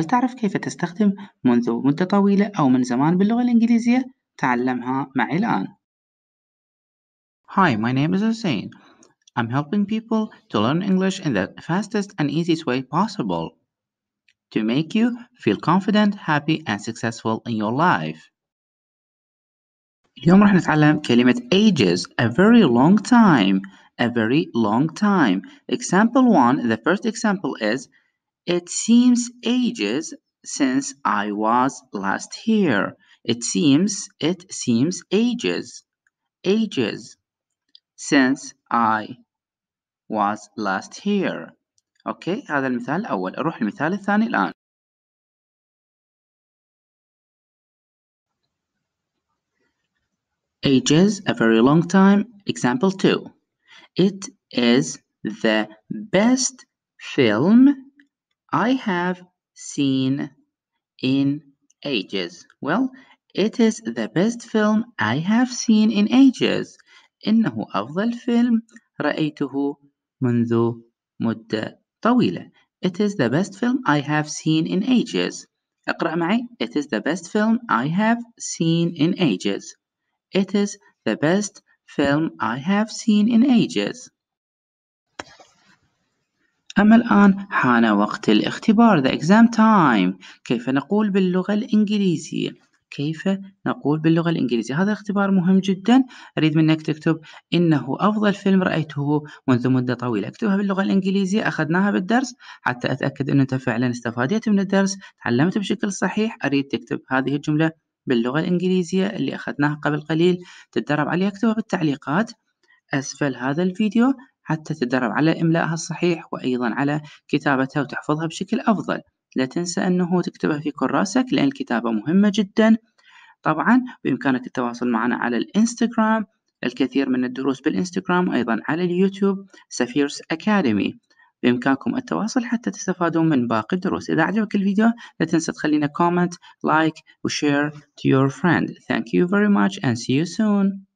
هل تعرف كيف تستخدم منذ مدة طويلة أو من زمان باللغة الإنجليزية؟ تعلمها معي الآن. Hi, my name is Hussein. I'm helping people to learn English in the fastest and easiest way possible to make you feel confident, happy, and successful in your life. اليوم راح نتعلم كلمة ages, a very long time, a very long time. Example 1, the first example is it seems ages since I was last here. It seems, it seems ages, ages since I was last here. Okay, هذا المثال الأول أروح المثال الثاني الآن. Ages, a very long time. Example 2. It is the best film I have seen in ages. Well, it is the best film I have seen in ages. إنه أفضل فيلم رأيته منذ مدة طويلة. It is the best film I have seen in ages. اقرأ معي. It is the best film I have seen in ages. It is the best film I have seen in ages. أما الآن حان وقت الاختبار the exam time كيف نقول باللغة الإنجليزية كيف نقول باللغة الإنجليزية هذا اختبار مهم جدا أريد منك تكتب إنه أفضل فيلم رأيته منذ مدة طويلة اكتبها باللغة الإنجليزية أخذناها بالدرس حتى أتأكد أن أنت فعلا استفادت من الدرس تعلمت بشكل صحيح أريد تكتب هذه الجملة باللغة الإنجليزية اللي أخذناها قبل قليل تتدرب عليها اكتبها بالتعليقات أسفل هذا الفيديو حتى تتدرب على إملائها الصحيح وأيضا على كتابتها وتحفظها بشكل أفضل لا تنسى أنه تكتبها في كراسك لأن الكتابة مهمة جدا طبعا بإمكانك التواصل معنا على الإنستغرام الكثير من الدروس بالإنستغرام أيضا على اليوتيوب سفيرس أكاديمي بإمكانكم التواصل حتى تستفادون من باقي الدروس إذا عجبك الفيديو لا تنسى تخلينا كومنت لايك وشير to your friend thank you very much and see you soon